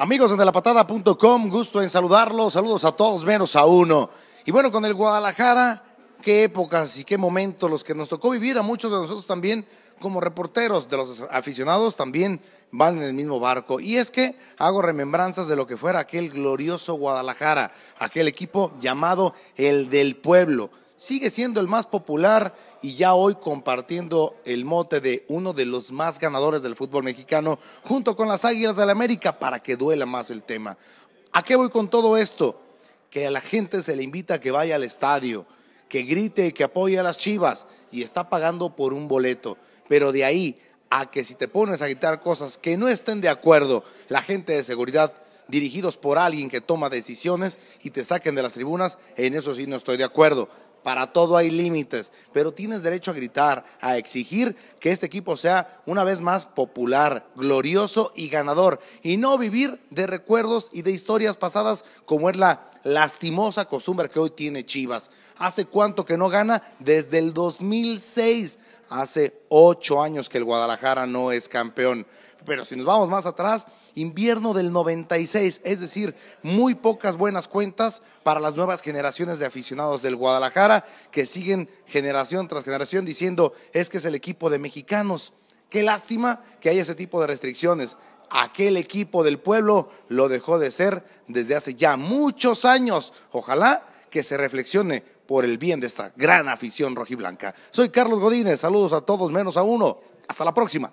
Amigos de Patada.com, gusto en saludarlos, saludos a todos menos a uno. Y bueno, con el Guadalajara, qué épocas y qué momentos los que nos tocó vivir a muchos de nosotros también como reporteros de los aficionados también van en el mismo barco. Y es que hago remembranzas de lo que fuera aquel glorioso Guadalajara, aquel equipo llamado el del pueblo sigue siendo el más popular y ya hoy compartiendo el mote de uno de los más ganadores del fútbol mexicano junto con las Águilas de la América para que duela más el tema. ¿A qué voy con todo esto? Que a la gente se le invita a que vaya al estadio, que grite, y que apoye a las Chivas y está pagando por un boleto. Pero de ahí a que si te pones a gritar cosas que no estén de acuerdo, la gente de seguridad dirigidos por alguien que toma decisiones y te saquen de las tribunas, en eso sí no estoy de acuerdo para todo hay límites, pero tienes derecho a gritar, a exigir que este equipo sea una vez más popular, glorioso y ganador, y no vivir de recuerdos y de historias pasadas como es la lastimosa costumbre que hoy tiene Chivas. ¿Hace cuánto que no gana? Desde el 2006 Hace ocho años que el Guadalajara no es campeón. Pero si nos vamos más atrás, invierno del 96, es decir, muy pocas buenas cuentas para las nuevas generaciones de aficionados del Guadalajara que siguen generación tras generación diciendo es que es el equipo de mexicanos. Qué lástima que haya ese tipo de restricciones. Aquel equipo del pueblo lo dejó de ser desde hace ya muchos años. Ojalá que se reflexione por el bien de esta gran afición rojiblanca. Soy Carlos Godínez, saludos a todos menos a uno. Hasta la próxima.